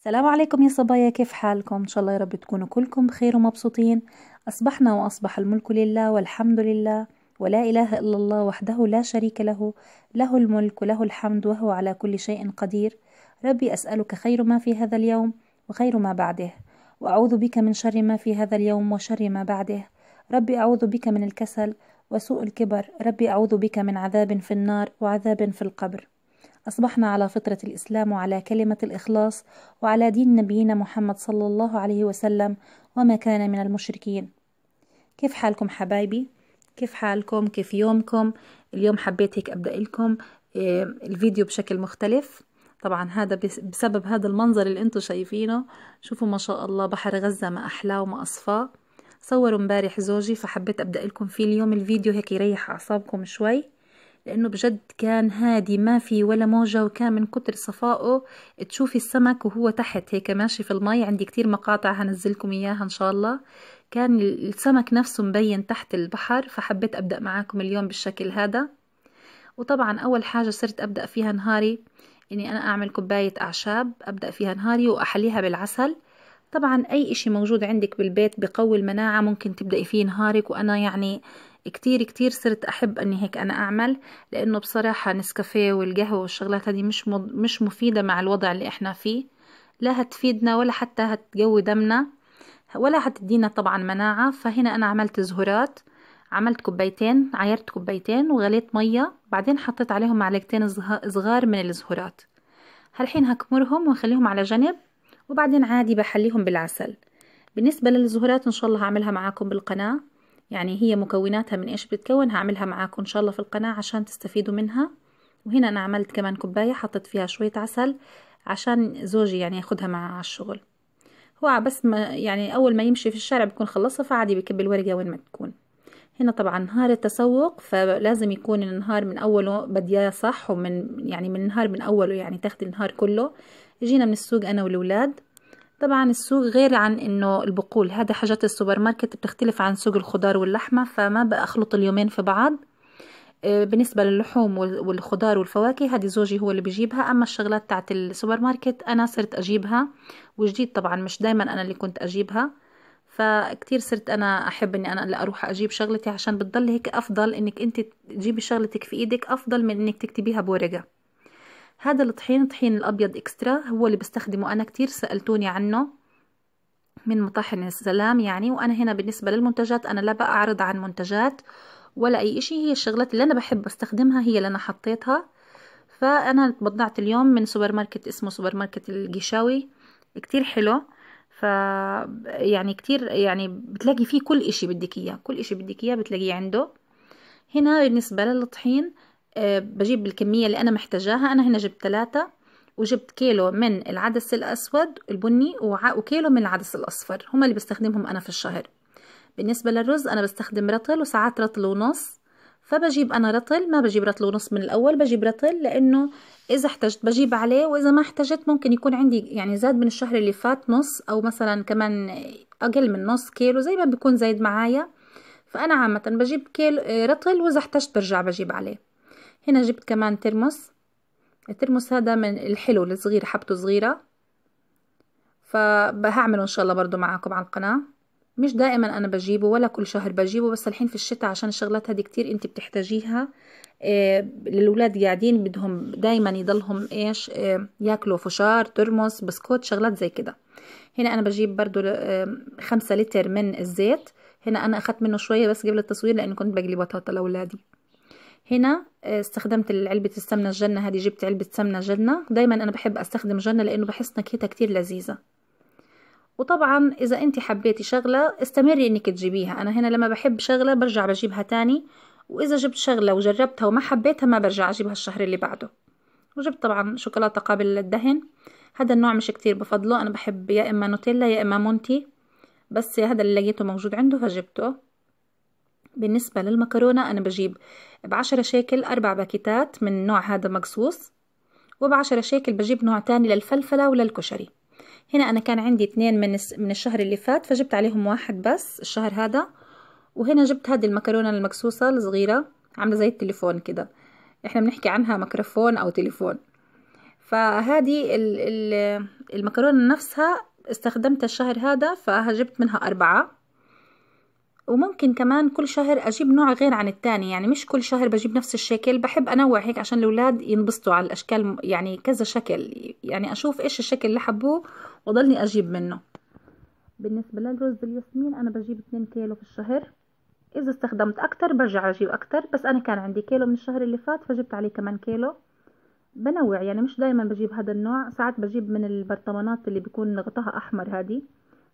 السلام عليكم يا صبايا كيف حالكم ان شاء الله يا رب تكونوا كلكم بخير ومبسوطين اصبحنا واصبح الملك لله والحمد لله ولا اله الا الله وحده لا شريك له له الملك وله الحمد وهو على كل شيء قدير ربي اسالك خير ما في هذا اليوم وخير ما بعده واعوذ بك من شر ما في هذا اليوم وشر ما بعده ربي اعوذ بك من الكسل وسوء الكبر ربي اعوذ بك من عذاب في النار وعذاب في القبر أصبحنا على فطرة الإسلام وعلى كلمة الإخلاص وعلى دين نبينا محمد صلى الله عليه وسلم وما كان من المشركين كيف حالكم حبايبي؟ كيف حالكم؟ كيف يومكم؟ اليوم حبيت هيك أبدأ لكم آه، الفيديو بشكل مختلف طبعا هذا بسبب هذا المنظر اللي انتم شايفينه شوفوا ما شاء الله بحر غزة ما أحلاه وما أصفاه صوروا مبارح زوجي فحبيت أبدأ لكم فيه اليوم الفيديو هيك يريح أعصابكم شوي لأنه بجد كان هادي ما في ولا موجة وكان من كتر صفائه تشوفي السمك وهو تحت هيك ماشي في المي عندي كتير مقاطع هنزلكم إياها إن شاء الله كان السمك نفسه مبين تحت البحر فحبيت أبدأ معاكم اليوم بالشكل هذا وطبعا أول حاجة صرت أبدأ فيها نهاري إني أنا أعمل كوباية أعشاب أبدأ فيها نهاري وأحليها بالعسل طبعا أي إشي موجود عندك بالبيت بقوي المناعة ممكن تبدأي فيه نهارك وأنا يعني كتير كتير صرت أحب أني هيك أنا أعمل لأنه بصراحة نسكافيه والقهوة والشغلات هذه مش مش مفيدة مع الوضع اللي إحنا فيه لا هتفيدنا ولا حتى هتقوي دمنا ولا هتدينا طبعا مناعة فهنا أنا عملت زهورات عملت كوبايتين عايرت كوبايتين وغليت مية بعدين حطيت عليهم معلقتين صغار من الزهورات هالحين هكمرهم وخليهم على جنب وبعدين عادي بحليهم بالعسل بالنسبة للزهورات إن شاء الله هعملها معاكم بالقناة يعني هي مكوناتها من ايش بتتكون هعملها معاكم ان شاء الله في القناة عشان تستفيدوا منها وهنا انا عملت كمان كوباية حطيت فيها شوية عسل عشان زوجي يعني ياخدها معاه على الشغل هو بس ما يعني اول ما يمشي في الشارع بيكون خلصها فعادي بكب الورقة وين ما تكون هنا طبعا نهار التسوق فلازم يكون النهار من اوله بدياه صح ومن يعني من النهار من اوله يعني تاخدي النهار كله جينا من السوق انا والولاد طبعا السوق غير عن انه البقول هذا حاجات السوبر ماركت بتختلف عن سوق الخضار واللحمة فما بأخلط اليومين في بعض آه، بالنسبة للحوم والخضار والفواكه هذه زوجي هو اللي بجيبها أما الشغلات تاعت السوبر ماركت أنا صرت أجيبها وجديد طبعا مش دايما أنا اللي كنت أجيبها فكتير صرت أنا أحب أني أنا اللي أروح أجيب شغلتي عشان بتضل هيك أفضل أنك أنت تجيبي شغلتك في إيدك أفضل من أنك تكتبيها بورقة هذا الطحين طحين الابيض اكسترا هو اللي بستخدمه انا كتير سالتوني عنه من مطاحن السلام يعني وانا هنا بالنسبه للمنتجات انا لا بعرض عن منتجات ولا اي اشي هي الشغلات اللي انا بحب استخدمها هي اللي انا حطيتها فانا تبضعت اليوم من سوبر ماركت اسمه سوبر ماركت الجيشاوي كتير حلو ف يعني كتير يعني بتلاقي فيه كل اشي بدك اياه كل اشي بدك اياه بتلاقيه عنده هنا بالنسبه للطحين آه، بجيب الكمية اللي أنا محتاجاها أنا هنا جبت ثلاثة وجبت كيلو من العدس الأسود البني وكيلو من العدس الأصفر هما اللي بستخدمهم أنا في الشهر بالنسبة للرز أنا بستخدم رطل وساعات رطل ونص فبجيب أنا رطل ما بجيب رطل ونص من الأول بجيب رطل لأنه إذا احتجت بجيب عليه وإذا ما احتجت ممكن يكون عندي يعني زاد من الشهر اللي فات نص أو مثلا كمان أقل من نص كيلو زي ما بيكون زايد معايا فأنا عامة بجيب كيلو رطل وإذا احتجت برجع بجيب عليه هنا جبت كمان ترمس الترمس هذا من الحلو الصغير حبته صغيرة فهعمله ان شاء الله برضو معاكم على القناة مش دائما انا بجيبه ولا كل شهر بجيبه بس الحين في الشتاء عشان الشغلات هذه كتير انت بتحتاجيها إيه للولاد قاعدين بدهم دايما يضلهم ايش إيه ياكلوا فشار ترمس بسكوت شغلات زي كده هنا انا بجيب برضو آه، خمسة لتر من الزيت هنا انا اخدت منه شوية بس قبل التصوير لان كنت بقلي بطاطا لاولادي هنا آه، استخدمت علبة السمنة الجنة هذه جبت علبة سمنة جنة دايما أنا بحب أستخدم جنة لأنه بحس نكهتها كتير لذيذة وطبعا إذا أنت حبيتي شغلة استمري إنك تجيبيها أنا هنا لما بحب شغلة برجع بجيبها تاني وإذا جبت شغلة وجربتها وما حبيتها ما برجع أجيبها الشهر اللي بعده وجبت طبعا شوكولاتة قابلة للدهن هذا النوع مش كتير بفضله أنا بحب يا إما نوتيلا يا إما مونتي بس هذا اللي لقيته موجود عنده فجبته بالنسبة للمكرونة أنا بجيب بعشرة شاكل أربع باكيتات من نوع هذا مقصوص وبعشرة شاكل بجيب نوع تاني للفلفلة وللكشري هنا أنا كان عندي اثنين من, من الشهر اللي فات فجبت عليهم واحد بس الشهر هذا وهنا جبت هذه المكرونة المقصوصة الصغيرة عاملة زي التليفون كده احنا بنحكي عنها ميكروفون أو تليفون فهذه المكرونة نفسها استخدمتها الشهر هذا فجبت منها أربعة وممكن كمان كل شهر اجيب نوع غير عن التاني يعني مش كل شهر بجيب نفس الشكل بحب انوع هيك عشان الاولاد ينبسطوا على الاشكال يعني كذا شكل يعني اشوف ايش الشكل اللي حبوه وضلني اجيب منه بالنسبة للرز الياسمين انا بجيب 2 كيلو في الشهر اذا استخدمت اكتر برجع اجيب اكتر بس انا كان عندي كيلو من الشهر اللي فات فجبت عليه كمان كيلو بنوع يعني مش دايما بجيب هذا النوع ساعات بجيب من البرطمانات اللي بيكون غطاها احمر هذه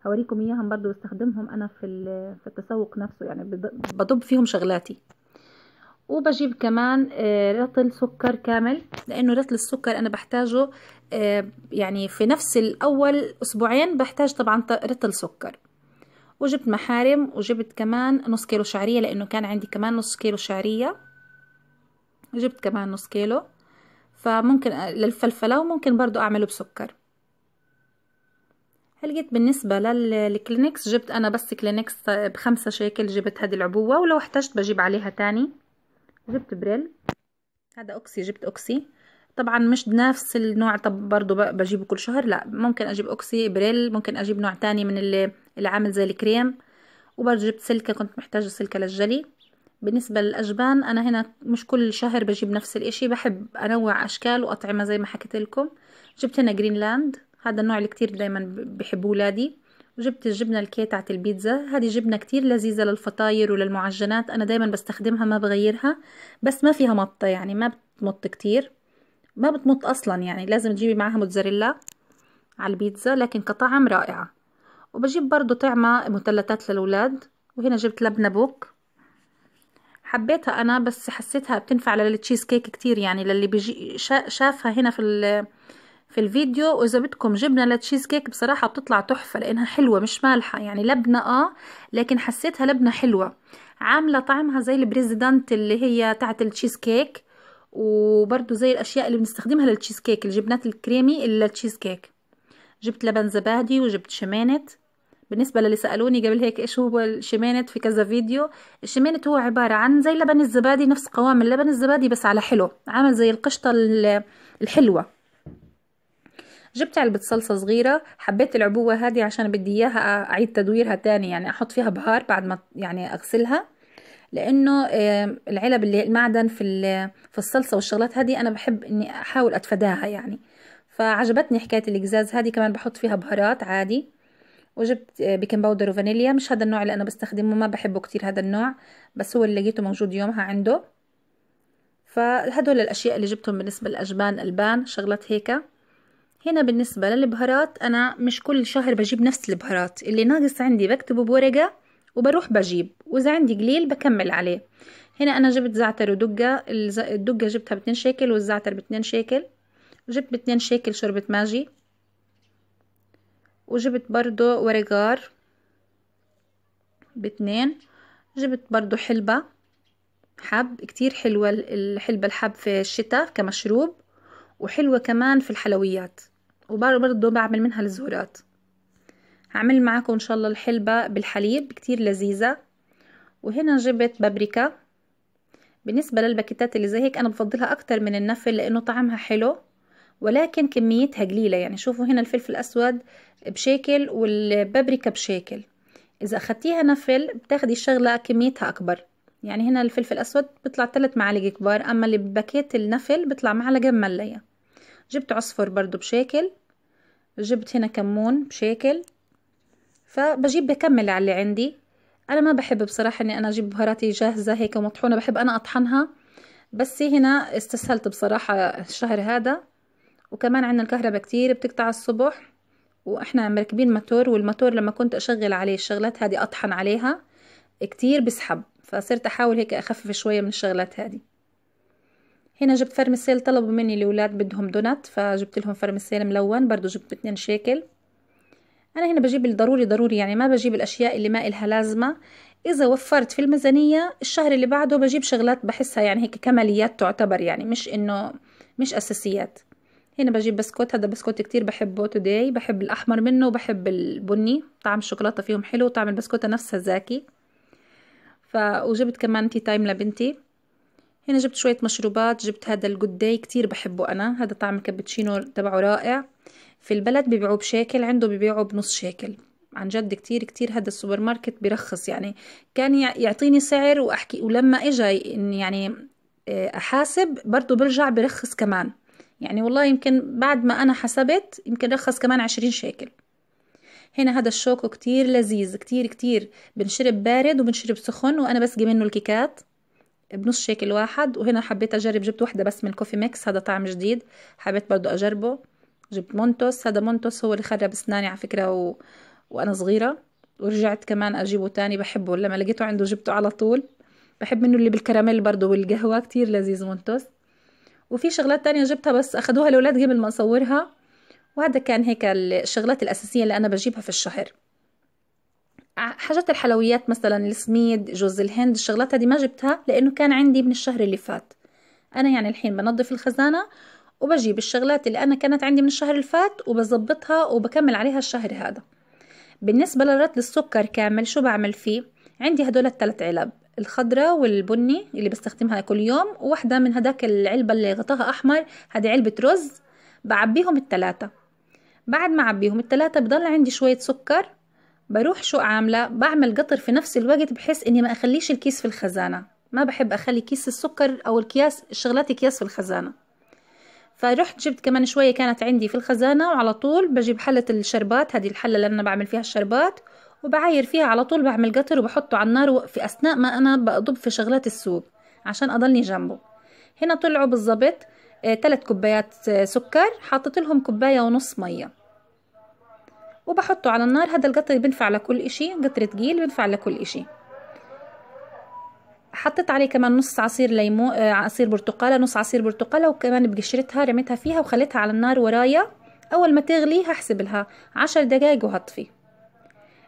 هوريكم اياهم برضو بستخدمهم انا في في التسوق نفسه يعني بضب فيهم شغلاتي وبجيب كمان آه، رطل سكر كامل لانه رطل السكر انا بحتاجه آه، يعني في نفس الاول اسبوعين بحتاج طبعا رطل سكر وجبت محارم وجبت كمان نص كيلو شعريه لانه كان عندي كمان نص كيلو شعريه جبت كمان نص كيلو فممكن آه، للفلفله وممكن برضو اعمله بسكر لقيت بالنسبة للكلينكس جبت أنا بس كلينكس بخمسة شيكل جبت هذه العبوة ولو احتجت بجيب عليها تاني جبت بريل هذا أوكسي جبت أوكسي طبعا مش نفس النوع طب برضو بجيبه كل شهر لا ممكن أجيب أوكسي بريل ممكن أجيب نوع تاني من اللي عامل زي الكريم وبرضو جبت سلكة كنت محتاجة سلكة للجلي بالنسبة للأجبان أنا هنا مش كل شهر بجيب نفس الإشي بحب أنوع أشكال وأطعمة زي ما حكيت لكم جبت هنا جرينلاند هذا النوع اللي كتير دايما بحبوه ولادي وجبت الجبنة الكي تاعت البيتزا هذه جبنة كتير لذيذة للفطاير وللمعجنات أنا دايما بستخدمها ما بغيرها بس ما فيها مطة يعني ما بتمط كتير ما بتمط أصلا يعني لازم تجيبي معها موتزاريلا على البيتزا لكن كطعم رائعة وبجيب برضو طعمة مثلثات للولاد وهنا جبت لبنة بوك حبيتها أنا بس حسيتها بتنفع للتشيز كيك كتير يعني للي بيجي شافها هنا في في الفيديو واذا بدكم جبنه لتشيز كيك بصراحه بتطلع تحفه لانها حلوه مش مالحه يعني لبنه اه لكن حسيتها لبنه حلوه عامله طعمها زي البريزيدنت اللي هي تاعت التشيز كيك وبرده زي الاشياء اللي بنستخدمها للتشيز كيك الجبنات الكريمي للتشيز كيك جبت لبن زبادي وجبت شمانت بالنسبه للي سالوني قبل هيك ايش هو الشمانت في كذا فيديو الشمانت هو عباره عن زي لبن الزبادي نفس قوام اللبن الزبادي بس على حلو عامل زي القشطه الحلوه جبت علبة صلصة صغيرة حبيت العبوة هذه عشان بدي إياها أعيد تدويرها تاني يعني أحط فيها بهار بعد ما يعني أغسلها لانه العلب اللي المعدن في في الصلصه والشغلات هذه انا بحب اني احاول اتفاداها يعني فعجبتني حكايه الإجزاز هذه كمان بحط فيها بهارات عادي وجبت آه، بيكنج باودر وفانيليا مش هذا النوع اللي انا بستخدمه ما بحبه كتير هذا النوع بس هو اللي لقيته موجود يومها عنده فهدول الاشياء اللي جبتهم بالنسبه لاجبان البان شغلات هيك هنا بالنسبة للبهارات أنا مش كل شهر بجيب نفس البهارات اللي ناقص عندي بكتبه بورقة وبروح بجيب وإذا عندي قليل بكمل عليه هنا أنا جبت زعتر ودقة الدقة جبتها باتنين شيكل والزعتر باتنين شيكل جبت باتنين شيكل شوربة ماجي وجبت برضو ورقار باتنين جبت برضو حلبة حب كتير حلوة الحلبة الحب في الشتاء كمشروب وحلوة كمان في الحلويات وبرضه بعمل منها الزهورات هعمل معاكم ان شاء الله الحلبة بالحليب كتير لذيذة وهنا جبت بابريكا بالنسبة للباكيتات اللي زي هيك انا بفضلها اكتر من النفل لانه طعمها حلو ولكن كميتها قليلة يعني شوفوا هنا الفلفل الاسود بشكل والبابريكا بشكل اذا اخدتيها نفل بتاخدي الشغلة كميتها اكبر يعني هنا الفلفل الاسود بيطلع ثلاث معالق كبار اما اللي بباكيت النفل بيطلع معلقة مليه جبت عصفر برضو بشكل جبت هنا كمون بشكل فبجيب بكمل على اللي عندي انا ما بحب بصراحه اني انا اجيب بهاراتي جاهزه هيك ومطحونه بحب انا اطحنها بس هنا استسهلت بصراحه الشهر هذا وكمان عندنا الكهرباء كتير بتقطع الصبح واحنا مركبين ماتور والماتور لما كنت اشغل عليه الشغلات هذه اطحن عليها كتير بسحب فصرت احاول هيك اخفف شويه من الشغلات هذه هنا جبت فرمسيل طلبوا مني الاولاد بدهم دونات فجبت لهم فرمسيل ملون برضو جبت اتنين شيكل انا هنا بجيب الضروري ضروري يعني ما بجيب الاشياء اللي ما إلها لازمه اذا وفرت في الميزانيه الشهر اللي بعده بجيب شغلات بحسها يعني هيك كماليات تعتبر يعني مش انه مش اساسيات هنا بجيب بسكوت هذا بسكوت كتير بحبه توداي بحب الاحمر منه وبحب البني طعم الشوكولاته فيهم حلو وطعم البسكوته نفسها زاكي ف وجبت كمان تي تايم لبنتي هنا جبت شوية مشروبات جبت هذا الجوداي كتير بحبه أنا هذا طعم الكابتشينو تبعه رائع في البلد ببيعوه بشيكل عنده ببيعوه بنص شيكل عن جد كتير كتير هذا السوبر ماركت بيرخص يعني كان يعطيني سعر وأحكي ولما إجا يعني آه، أحاسب برضو برجع برخص كمان يعني والله يمكن بعد ما أنا حسبت يمكن رخص كمان عشرين شيكل هنا هذا الشوكو كتير لذيذ كتير كتير بنشرب بارد وبنشرب سخن وأنا بسقي منه الكيكات بنص شيكل واحد وهنا حبيت اجرب جبت واحدة بس من كوفي ميكس هذا طعم جديد حبيت برضو اجربه جبت مونتوس هذا مونتوس هو اللي خرب اسناني على فكرة و... وانا صغيرة ورجعت كمان اجيبه تاني بحبه لما لقيته عنده جبته على طول بحب منه اللي بالكراميل برضو والقهوة كتير لذيذ مونتوس وفي شغلات تانية جبتها بس اخدوها الاولاد قبل ما اصورها وهذا كان هيك الشغلات الاساسية اللي انا بجيبها في الشهر حاجات الحلويات مثلا السميد جوز الهند الشغلات هذه ما جبتها لانه كان عندي من الشهر اللي فات انا يعني الحين بنظف الخزانه وبجيب الشغلات اللي انا كانت عندي من الشهر اللي فات وبظبطها وبكمل عليها الشهر هذا بالنسبه لرطل السكر كامل شو بعمل فيه عندي هدول الثلاث علب الخضره والبني اللي بستخدمها كل يوم وواحدة من هداك العلبة اللي غطاها أحمر هذه علبة رز بعبيهم التلاتة بعد ما أعبيهم التلاتة بضل عندي شوية سكر بروح شو عاملة بعمل قطر في نفس الوقت بحس اني ما اخليش الكيس في الخزانة ما بحب اخلي كيس السكر او الكياس الشغلات اكياس في الخزانة فرحت جبت كمان شوية كانت عندي في الخزانة وعلى طول بجيب حلة الشربات هذه الحلة اللي انا بعمل فيها الشربات وبعاير فيها على طول بعمل قطر وبحطه على النار في اثناء ما انا بضب في شغلات السوق عشان اضلني جنبه هنا طلعوا بالظبط ثلاث آه، كوبايات آه، سكر حطيت لهم كوباية ونص مية وبحطه على النار هذا القطر بنفع لكل إشي قطرة تقيل بنفع لكل إشي حطيت عليه كمان نص عصير ليمو آه، عصير برتقالة نص عصير برتقالة وكمان بقشرتها رميتها فيها وخليتها على النار ورايا أول ما تغلي هحسب لها عشر دقايق وهطفي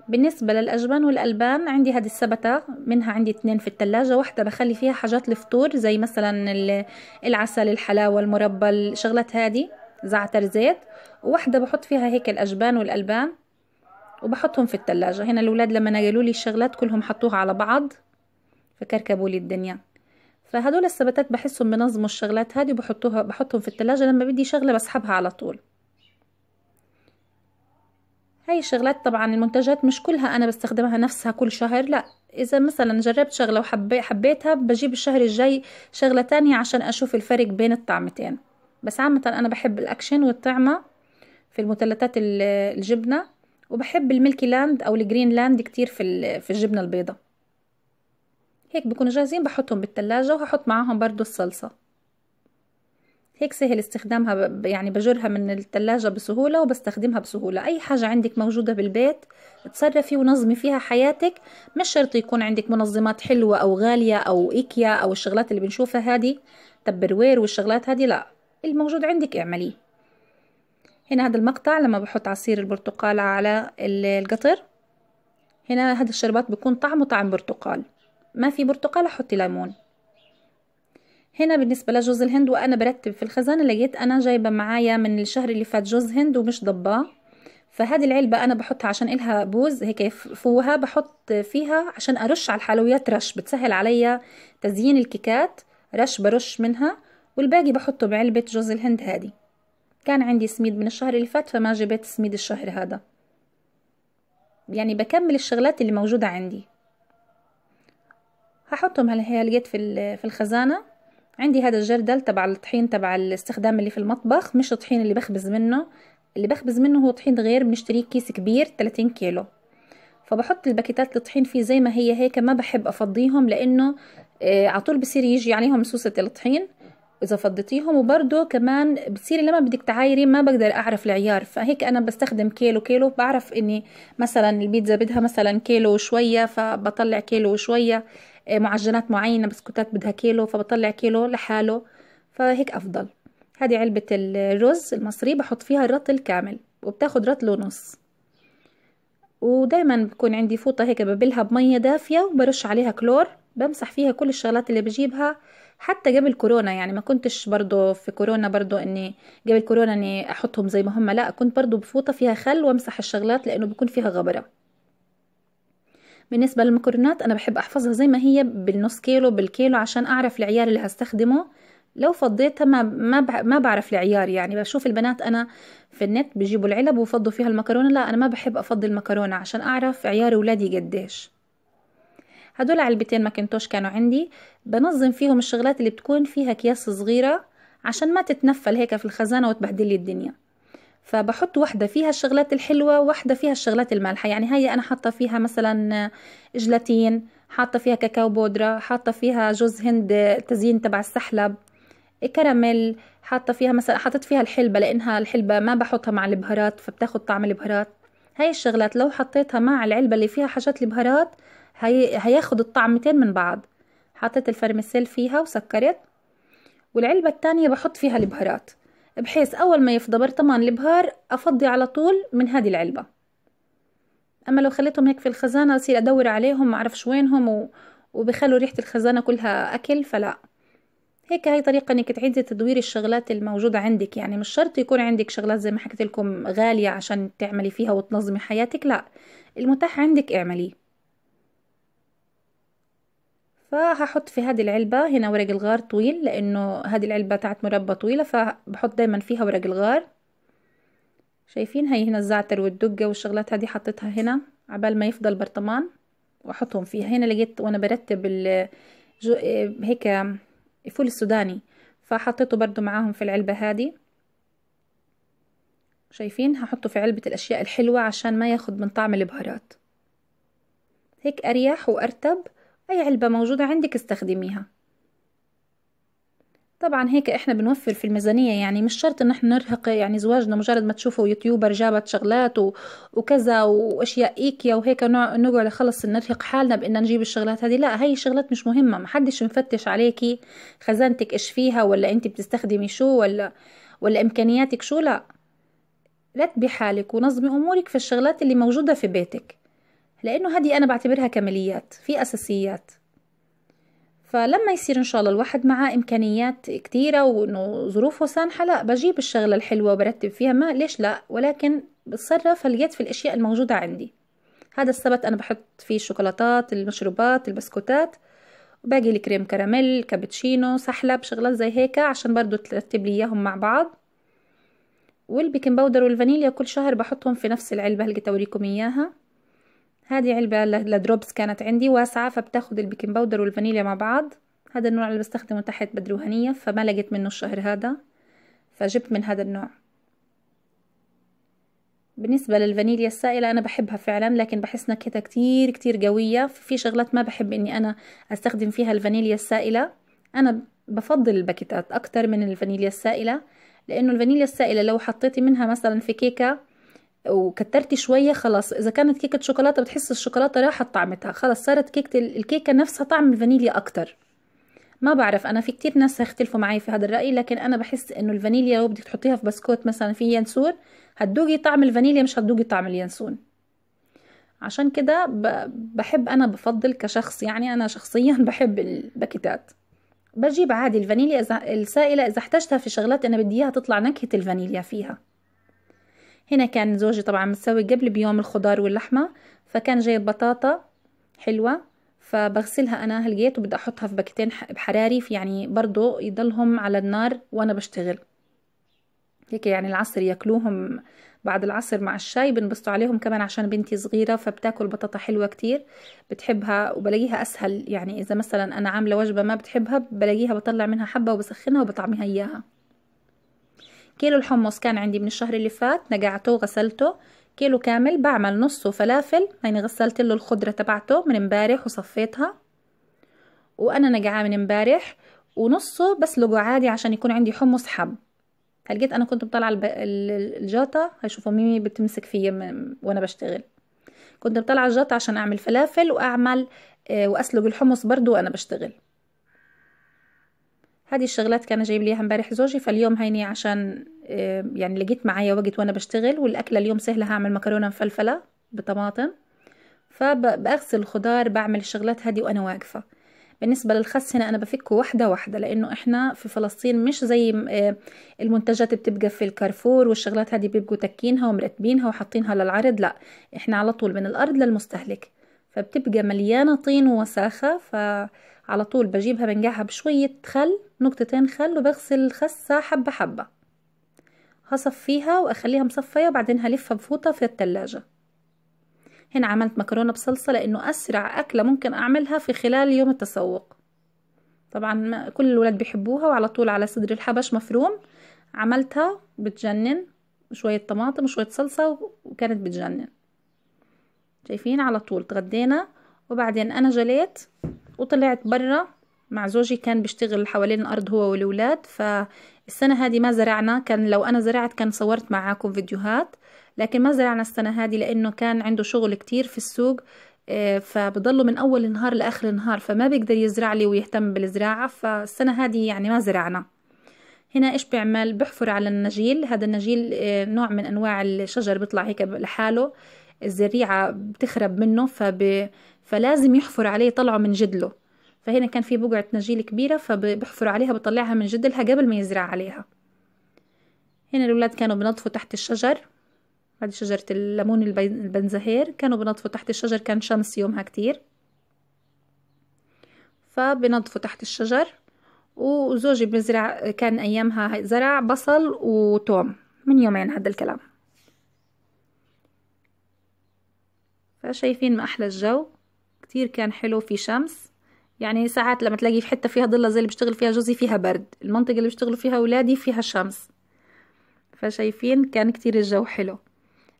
بالنسبة للأجبان والألبان عندي هذه السبتة منها عندي اتنين في التلاجة واحدة بخلي فيها حاجات الفطور زي مثلا العسل الحلاوة المربى الشغلات هذه زعتر زيت وواحدة بحط فيها هيك الأجبان والألبان وبحطهم في التلاجة هنا الأولاد لما نقلوا لي الشغلات كلهم حطوها على بعض فكركبوا لي الدنيا فهدول السبتات بحسهم بنظموا الشغلات هذه وبحطوها بحطهم في التلاجة لما بدي شغلة بسحبها على طول هاي الشغلات طبعا المنتجات مش كلها انا بستخدمها نفسها كل شهر لا اذا مثلا جربت شغله وحبيتها بجيب الشهر الجاي شغله تانية عشان اشوف الفرق بين الطعمتين بس عامة أنا بحب الأكشن والطعمة في المثلثات الجبنة وبحب الميلكي لاند أو الجرين لاند كتير في في الجبنة البيضة هيك بكونوا جاهزين بحطهم بالتلاجة وهحط معاهم برضو الصلصة هيك سهل استخدامها يعني بجرها من التلاجة بسهولة وبستخدمها بسهولة أي حاجة عندك موجودة بالبيت تصرفي ونظمي فيها حياتك مش شرط يكون عندك منظمات حلوة أو غالية أو إيكيا أو الشغلات اللي بنشوفها هذه تبروير والشغلات هذه لأ الموجود عندك اعمليه هنا هذا المقطع لما بحط عصير البرتقال على القطر هنا هذا الشربات بيكون طعمه طعم برتقال ما في برتقال احط ليمون هنا بالنسبه لجوز الهند وانا برتب في الخزانه لقيت انا جايبه معايا من الشهر اللي فات جوز هند ومش ضباه فهذه العلبة أنا بحطها عشان إلها بوز هيك فوها بحط فيها عشان أرش على الحلويات رش بتسهل عليا تزيين الكيكات رش برش منها والباقي بحطه بعلبة جوز الهند هادي كان عندي سميد من الشهر اللي فات فما جبت سميد الشهر هذا يعني بكمل الشغلات اللي موجودة عندي هحطهم هلا لقيت في في الخزانة عندي هذا الجردل تبع الطحين تبع الاستخدام اللي في المطبخ مش الطحين اللي بخبز منه اللي بخبز منه هو طحين غير بنشتريه كيس كبير 30 كيلو فبحط الباكيتات الطحين فيه زي ما هي هيك ما بحب افضيهم لانه آه، على طول بصير يجي عليهم سوسة الطحين اذا فضيتيهم وبرده كمان بتصيري لما بدك تعايري ما بقدر اعرف العيار فهيك انا بستخدم كيلو كيلو بعرف اني مثلا البيتزا بدها مثلا كيلو وشويه فبطلع كيلو وشويه آه، معجنات معينه بسكوتات بدها كيلو فبطلع كيلو لحاله فهيك افضل هذه علبه الرز المصري بحط فيها الرطل كامل وبتاخد رطل ونص ودايما بكون عندي فوطه هيك ببلها بميه دافيه وبرش عليها كلور بمسح فيها كل الشغلات اللي بجيبها حتى قبل كورونا يعني ما كنتش برضو في كورونا برضو اني قبل كورونا اني احطهم زي ما هم لا كنت برضو بفوطه فيها خل وامسح الشغلات لانه بيكون فيها غبره بالنسبه للمكرونات انا بحب احفظها زي ما هي بالنص كيلو بالكيلو عشان اعرف العيار اللي هستخدمه لو فضيتها ما ما ما بعرف العيار يعني بشوف البنات انا في النت بجيبوا العلب وفضوا فيها المكرونه لا انا ما بحب افضي المكرونه عشان اعرف عيار ولادي قديش هدول علبتين ماكنتوش كانوا عندي بنظم فيهم الشغلات اللي بتكون فيها اكياس صغيرة عشان ما تتنفل هيك في الخزانة وتبهدل لي الدنيا فبحط واحدة فيها الشغلات الحلوة واحدة فيها الشغلات المالحة يعني هاي أنا حاطة فيها مثلا جلاتين حاطة فيها كاكاو بودرة حاطة فيها جوز هند تزيين تبع السحلب كراميل حاطة فيها مثلا حطيت فيها الحلبة لأنها الحلبة ما بحطها مع البهارات فبتاخد طعم البهارات هاي الشغلات لو حطيتها مع العلبة اللي فيها حاجات البهارات هي... هياخد الطعمتين من بعض حطيت الفرمسيل فيها وسكرت والعلبة التانية بحط فيها البهارات بحيث أول ما يفضى برطمان البهار أفضي على طول من هذه العلبة أما لو خليتهم هيك في الخزانة أصير أدور عليهم معرفش وينهم و... وبخلوا ريحة الخزانة كلها أكل فلا هيك هاي طريقة انك تعيدي تدوير الشغلات الموجودة عندك يعني مش شرط يكون عندك شغلات زي ما حكيت لكم غالية عشان تعملي فيها وتنظمي حياتك لا المتاح عندك اعمليه فهحط في هذه العلبة هنا ورق الغار طويل لأنه هذه العلبة تاعت مربى طويلة فبحط دايما فيها ورق الغار شايفين هاي هنا الزعتر والدقة والشغلات هذه حطيتها هنا عبال ما يفضل برطمان واحطهم فيها هنا لقيت وانا برتب الجو... هيك فول السوداني فحطيته برضو معاهم في العلبة هذه شايفين هحطه في علبة الأشياء الحلوة عشان ما ياخد من طعم البهارات هيك أريح وأرتب أي علبة موجودة عندك استخدميها طبعا هيك احنا بنوفر في الميزانية يعني مش شرط ان احنا نرهق يعني زواجنا مجرد ما تشوفوا يوتيوبر جابت شغلات و... وكذا واشياء ايكيا وهيك نقعد خلص نرهق حالنا بان نجيب الشغلات هذه لا هاي الشغلات مش مهمة محدش مفتش عليكي خزانتك ايش فيها ولا انت بتستخدمي شو ولا ولا امكانياتك شو لا رتبي حالك ونظمي امورك في الشغلات اللي موجودة في بيتك لأنه هذه أنا بعتبرها كماليات في أساسيات فلما يصير إن شاء الله الواحد معاه إمكانيات كتيرة وإنه ظروفه سانحة لا بجيب الشغلة الحلوة وبرتب فيها ما ليش لا ولكن بتصرف هلقيت في الأشياء الموجودة عندي هذا السبت أنا بحط فيه الشوكولاتات المشروبات البسكوتات وباقي الكريم كراميل كابتشينو سحلب شغلات زي هيك عشان برضو ترتب لي إياهم مع بعض والبيكنج باودر والفانيليا كل شهر بحطهم في نفس العلبة هلقيت أوريكم إياها هذه علبة لدروبس كانت عندي واسعة فبتاخد البيكنج باودر والفانيليا مع بعض هذا النوع اللي بستخدمه تحت بدر وهنية فما لقيت منه الشهر هذا فجبت من هذا النوع بالنسبة للفانيليا السائلة أنا بحبها فعلا لكن بحس نكهتها كتير كتير قوية في شغلات ما بحب إني أنا أستخدم فيها الفانيليا السائلة أنا بفضل الباكيتات أكتر من الفانيليا السائلة لأنه الفانيليا السائلة لو حطيتي منها مثلا في كيكة وكترتي شويه خلاص اذا كانت كيكه شوكولاته بتحس الشوكولاته راحت طعمتها خلاص صارت كيكه الكيكه نفسها طعم الفانيليا اكتر ما بعرف انا في كتير ناس هيختلفوا معي في هذا الراي لكن انا بحس انه الفانيليا لو بدك تحطيها في بسكوت مثلا في ينسون هتدوقي طعم الفانيليا مش هتدوقي طعم اليانسون عشان كده بحب انا بفضل كشخص يعني انا شخصيا بحب الباكيتات بجيب عادي الفانيليا السائله اذا احتجتها في شغلات انا بدي اياها تطلع نكهه الفانيليا فيها هنا كان زوجي طبعا مسوي قبل بيوم الخضار واللحمة فكان جايب بطاطا حلوة فبغسلها انا هلقيت وبدي احطها في باكيتين بحراري في يعني برضو يضلهم على النار وانا بشتغل هيك يعني العصر ياكلوهم بعد العصر مع الشاي بنبسطوا عليهم كمان عشان بنتي صغيرة فبتاكل بطاطا حلوة كتير بتحبها وبلاقيها أسهل يعني إذا مثلا أنا عاملة وجبة ما بتحبها بلاقيها بطلع منها حبة وبسخنها وبطعميها إياها كيلو الحمص كان عندي من الشهر اللي فات نقعته وغسلته كيلو كامل بعمل نصه فلافل يعني غسلت له الخضرة تبعته من امبارح وصفيتها وانا نقعاه من امبارح ونصه بسلقه عادي عشان يكون عندي حمص حب هلقيت انا كنت مطلعه الجاطه هيشوفوا ميمي بتمسك فيا وانا بشتغل كنت مطلعه الجاطه عشان اعمل فلافل واعمل آه، واسلق الحمص برضو وانا بشتغل هذه الشغلات كان جايب لي امبارح زوجي فاليوم هيني عشان يعني لقيت معايا وقت وانا بشتغل والاكله اليوم سهله هعمل مكرونه مفلفله بطماطم فبغسل الخضار بعمل الشغلات هذه وانا واقفه بالنسبه للخس هنا انا بفكه واحده واحده لانه احنا في فلسطين مش زي المنتجات بتبقى في الكارفور والشغلات هذه بيبقوا تكينها ومرتبينها وحاطينها للعرض لا احنا على طول من الارض للمستهلك فبتبقى مليانه طين ووساخه ف على طول بجيبها بنقعها بشوية خل نقطتين خل وبغسل الخسة حبة حبة هصفيها واخليها مصفية وبعدين هلفها بفوطة في التلاجة هنا عملت مكرونة بصلصة لانه اسرع اكلة ممكن اعملها في خلال يوم التسوق طبعا كل الولاد بيحبوها وعلى طول على صدر الحبش مفروم عملتها بتجنن شوية طماطم وشوية صلصة وكانت بتجنن شايفين على طول تغدينا وبعدين انا جليت وطلعت برا مع زوجي كان بيشتغل حوالين الأرض هو والولاد فالسنة هذه ما زرعنا كان لو أنا زرعت كان صورت معاكم فيديوهات لكن ما زرعنا السنة هذه لأنه كان عنده شغل كتير في السوق آه، فبضله من أول النهار لآخر النهار فما بيقدر يزرع لي ويهتم بالزراعة فالسنة هذه يعني ما زرعنا هنا إيش بيعمل بحفر على النجيل هذا النجيل آه، نوع من أنواع الشجر بيطلع هيك لحاله الزريعة بتخرب منه فب فلازم يحفر عليه يطلعه من جدله فهنا كان في بقعة نجيل كبيرة فبحفر عليها بطلعها من جدلها قبل ما يزرع عليها هنا الأولاد كانوا بنظفوا تحت الشجر بعد شجرة الليمون البنزهير كانوا بنظفوا تحت الشجر كان شمس يومها كتير فبنظفوا تحت الشجر وزوجي بزرع كان أيامها زرع بصل وتوم من يومين هذا الكلام فشايفين ما أحلى الجو كتير كان حلو في شمس يعني ساعات لما تلاقي في حتة فيها ضلة زي اللي بيشتغل فيها جوزي فيها برد المنطقة اللي بيشتغلوا فيها ولادي فيها شمس فشايفين كان كتير الجو حلو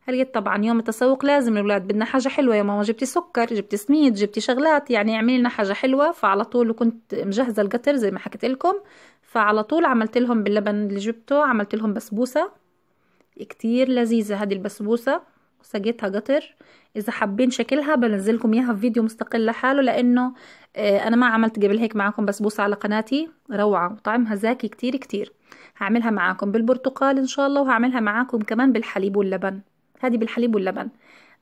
هلقيت طبعا يوم التسوق لازم الولاد بدنا حاجه حلوه يا ماما جبتي سكر جبتي سميد جبتي شغلات يعني اعملي لنا حاجه حلوه فعلى طول وكنت مجهزه القطر زي ما حكيت لكم فعلى طول عملت لهم باللبن اللي جبته عملت لهم بسبوسه كتير لذيذه هذه البسبوسه سجيتها قطر اذا حابين شكلها بنزلكم اياها في فيديو مستقل لحاله لانه آه، انا ما عملت قبل هيك معاكم بوسه على قناتي روعه وطعمها زاكي كتير كتير هعملها معاكم بالبرتقال ان شاء الله وهعملها معاكم كمان بالحليب واللبن هذه بالحليب واللبن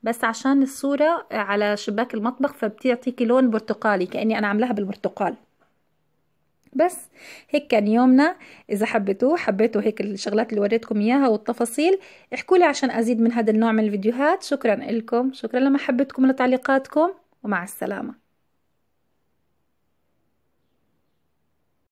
بس عشان الصورة آه، على شباك المطبخ فبتعطيكي لون برتقالي كأني أنا عاملاها بالبرتقال بس هيك كان يعني يومنا اذا حبيتوه حبيتوا هيك الشغلات اللي وريتكم اياها والتفاصيل احكوا لي عشان ازيد من هذا النوع من الفيديوهات شكرا لكم شكرا لمحبتكم لتعليقاتكم ومع السلامه